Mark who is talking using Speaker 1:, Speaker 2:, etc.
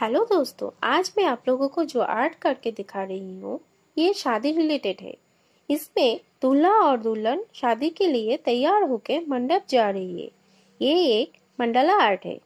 Speaker 1: hello दोस्तों आज मैं आप लोगों को जो आर्ट करके दिखा रही हूँ ये शादी रिलेटेड है इसमें दूल्हा और दुल्हन शादी के लिए तैयार होकर मंडप जा रही है ये एक मंडला आर्ट है